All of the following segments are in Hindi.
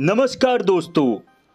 नमस्कार दोस्तों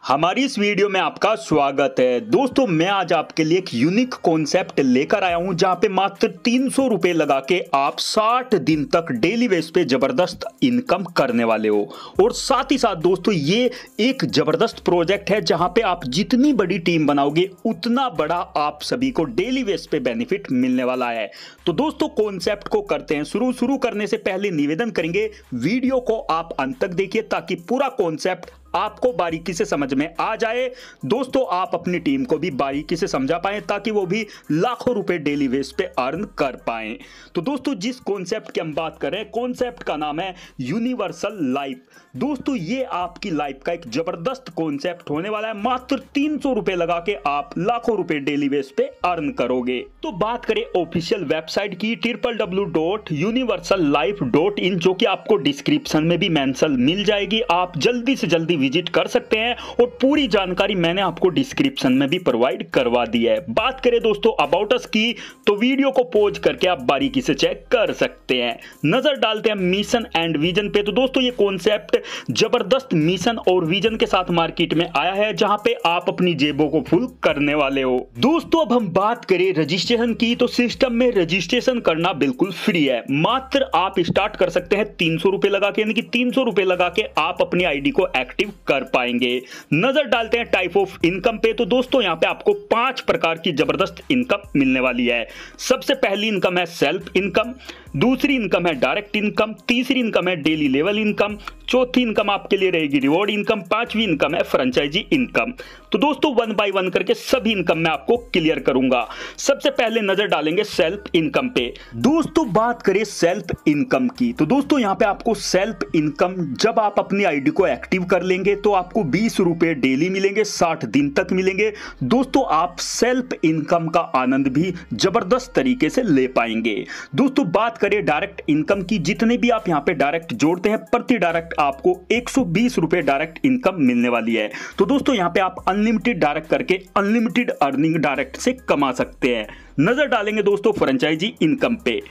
हमारी इस वीडियो में आपका स्वागत है दोस्तों मैं आज आपके लिए एक यूनिक कॉन्सेप्ट लेकर आया हूं जहां पे मात्र तीन सौ रुपए लगा के आप 60 दिन तक डेली बेस पे जबरदस्त इनकम करने वाले हो और साथ ही साथ दोस्तों ये एक जबरदस्त प्रोजेक्ट है जहां पे आप जितनी बड़ी टीम बनाओगे उतना बड़ा आप सभी को डेली बेस पे बेनिफिट मिलने वाला है तो दोस्तों कॉन्सेप्ट को करते हैं शुरू शुरू करने से पहले निवेदन करेंगे वीडियो को आप अंत तक देखिए ताकि पूरा कॉन्सेप्ट आपको बारीकी से समझ में आ जाए दोस्तों आप अपनी टीम को भी बारीकी से समझा पाए ताकि वो भी लाखों रुपए डेली बेस पे अर्न कर पाए तो दोस्तों जिस कॉन्सेप्ट की हम बात करें कॉन्सेप्ट का नाम है यूनिवर्सल लाइफ दोस्तों ये आपकी लाइफ का एक जबरदस्त कॉन्सेप्ट होने वाला है मात्र तीन सौ रुपए लगा के आप लाखों रुपए डेली बेस पे अर्न करोगे तो बात करें ऑफिशियल वेबसाइट की triple W dot universal life dot in जो कि आपको डिस्क्रिप्शन में भी मैं मिल जाएगी आप जल्दी से जल्दी विजिट कर सकते हैं और पूरी जानकारी मैंने आपको डिस्क्रिप्शन में भी प्रोवाइड करवा दी है बात करें दोस्तों अबाउट अस की तो वीडियो को पोज करके आप बारीकी से चेक कर सकते हैं नजर डालते हैं मिशन एंड विजन पे तो दोस्तों ये कॉन्सेप्ट जबरदस्त मिशन और विजन के साथ मार्केट में आया है जहां पे आप अपनी जेबों को फुल करने वाले हो दोस्तों अब हम बात करें रजिस्ट्रेशन की तो सिस्टम में रजिस्ट्रेशन करना बिल्कुल फ्री है मात्र आप स्टार्ट कर सकते हैं तीन सौ रुपए लगा के यानी कि तीन सौ रुपए लगा के आप अपनी आईडी को एक्टिव अचीव कर पाएंगे नजर डालते हैं टाइप ऑफ इनकम पे तो दोस्तों यहां पे आपको पांच प्रकार की जबरदस्त इनकम मिलने वाली है सबसे पहली इनकम है सेल्फ इनकम दूसरी इनकम है डायरेक्ट इनकम तीसरी इनकम है डेली लेवल इनकम चौथी इनकम आपके लिए रहेगी रिवॉर्ड इनकम पांचवी इनकम है फ्रेंचाइजी इनकम तो दोस्तों वन बाय वन करके सभी इनकम मैं आपको क्लियर करूंगा सबसे पहले नजर डालेंगे सेल्फ इनकम पे दोस्तों बात करें सेल्फ इनकम की तो दोस्तों यहां पे आपको सेल्फ इनकम जब आप अपनी आईडी को एक्टिव कर लेंगे तो आपको बीस रुपए डेली मिलेंगे साठ दिन तक मिलेंगे दोस्तों आप सेल्फ इनकम का आनंद भी जबरदस्त तरीके से ले पाएंगे दोस्तों बात करें डायरेक्ट इनकम की जितने भी आप यहाँ पे डायरेक्ट जोड़ते हैं प्रति डायरेक्ट आपको एक सौ डायरेक्ट इनकम मिलने वाली है तो दोस्तों यहाँ पे आप अनलिमिटेड डायरेक्ट करके अनलिमिटेड अर्निंग डायरेक्ट से कमा सकते हैं नजर डालेंगे दोस्तों फ्रेंचाइजी इनकम पे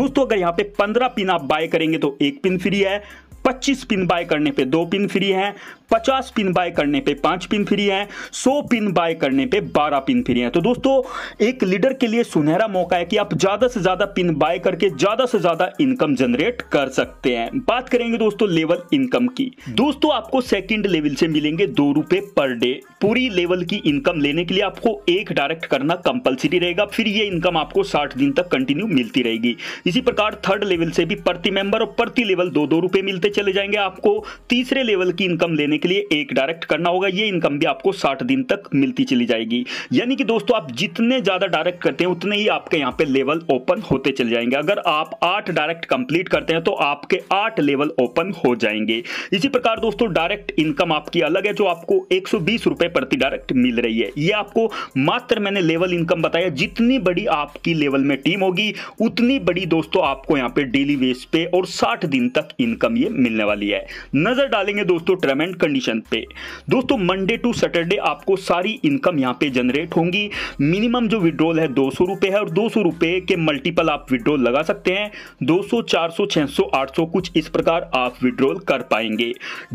दोस्तों अगर यहाँ पे 15 पिन आप बाय करेंगे तो एक पिन फ्री है 25 पिन बाय करने पे दो पिन फ्री हैं पचास पिन बाय करने पे पांच पिन फ्री है सौ पिन बाय करने पे बारह पिन फ्री है तो दोस्तों एक लीडर के लिए सुनहरा मौका है कि आप ज्यादा से ज्यादा पिन बाय करके ज्यादा से ज्यादा इनकम जनरेट कर सकते हैं बात करेंगे दोस्तों लेवल इनकम की दोस्तों आपको सेकंड लेवल से मिलेंगे दो रुपए पर डे पूरी लेवल की इनकम लेने के लिए आपको एक डायरेक्ट करना कंपलसरी रहेगा फिर ये इनकम आपको साठ दिन तक कंटिन्यू मिलती रहेगी इसी प्रकार थर्ड लेवल से भी प्रति मेंबर और प्रति लेवल दो दो रुपए मिलते चले जाएंगे आपको तीसरे लेवल की इनकम लेने करने के लिए एक डायरेक्ट करना होगा ये इनकम भी आपको साठ दिन तक मिलती चली जाएगी यानी कि दोस्तों आप जितने ज़्यादा डायरेक्ट करते हैं उतने ही आपके यहाँ पे लेवल ओपन होते चले जाएंगे अगर आप आठ डायरेक्ट कंप्लीट करते हैं तो आपके आठ लेवल ओपन हो जाएंगे इसी प्रकार दोस्तों डायरेक्ट इनकम आपकी अलग है जो आपको एक रुपए प्रति डायरेक्ट मिल रही है ये आपको मात्र मैंने लेवल इनकम बताया जितनी बड़ी आपकी लेवल में टीम होगी उतनी बड़ी दोस्तों आपको यहाँ पे डेली वेज पे और साठ दिन तक इनकम ये मिलने वाली है नजर डालेंगे दोस्तों ट्रेमेंट कंडीशन पे दोस्तों मंडे टू सैटरडे आपको सारी इनकम यहाँ पे जनरेट होंगी मिनिमम जो विड्रोल है दो सौ है और दो सौ के मल्टीपल आप विड्रोल लगा सकते हैं 200, सौ 600, सौ कुछ इस प्रकार आप विड्रोल कर पाएंगे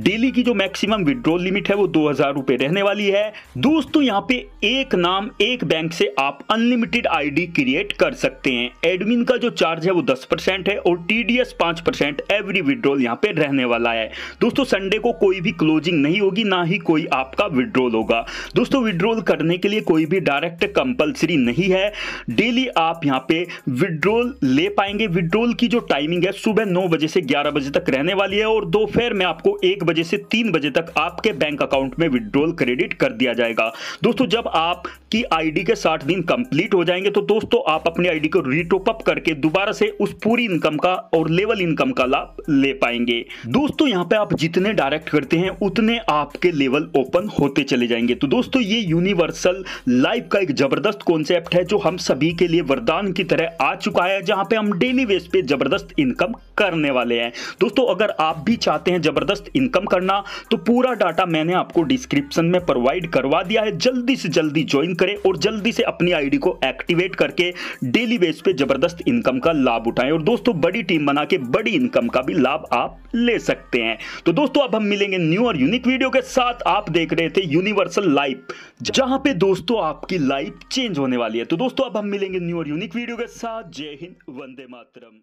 डेली की जो मैक्सिमम विड्रोल लिमिट है वो दो हजार रुपये रहने वाली है दोस्तों यहाँ पे एक नाम एक बैंक से आप अनलिमिटेड आई क्रिएट कर सकते हैं एडमिन का जो चार्ज है वो दस है और टीडीएस पांच परसेंट एवरी विड्रॉल यहाँ पे रहने वाला है दोस्तों संडे को कोई भी क्लोज क्लोजिंग नहीं होगी ना ही कोई आपका विड्रोल होगा दोस्तों विड्रोल करने के लिए कोई भी डायरेक्ट कंपलसरी नहीं है डेली आप यहाँ पे विड्रोल ले पाएंगे विड्रोल की जो टाइमिंग है सुबह नौ बजे से ग्यारह बजे तक रहने वाली है और दोपहर में आपको एक बजे से तीन बजे तक आपके बैंक अकाउंट में विड्रोल क्रेडिट कर दिया जाएगा दोस्तों जब आपकी आई के साठ दिन कंप्लीट हो जाएंगे तो दोस्तों आप अपने आई को रिटोपअप करके दोबारा से उस पूरी इनकम का और लेवल इनकम का लाभ ले पाएंगे दोस्तों यहाँ पे आप जितने डायरेक्ट करते हैं उतने आपके लेवल ओपन होते चले जाएंगे तो दोस्तों ये यूनिवर्सल लाइफ का एक जबरदस्त कॉन्सेप्ट है जो हम सभी के लिए वरदान की तरह आ चुका है जहां पे हम डेली बेस पे जबरदस्त इनकम करने वाले हैं दोस्तों अगर आप भी चाहते हैं जबरदस्त इनकम करना तो पूरा डाटा मैंने आपको डिस्क्रिप्शन में प्रोवाइड करवा दिया है जल्दी से जल्दी ज्वाइन करें और जल्दी से अपनी आईडी को एक्टिवेट करके डेली बेस पे जबरदस्त इनकम का लाभ उठाएं और दोस्तों बड़ी टीम बना के बड़ी इनकम का भी लाभ आप ले सकते हैं तो दोस्तों अब हम मिलेंगे न्यू और यूनिक वीडियो के साथ आप देख रहे थे यूनिवर्सल लाइफ जहां पे दोस्तों आपकी लाइफ चेंज होने वाली है तो दोस्तों अब हम मिलेंगे न्यू और यूनिक वीडियो के साथ जय हिंद वंदे मातरम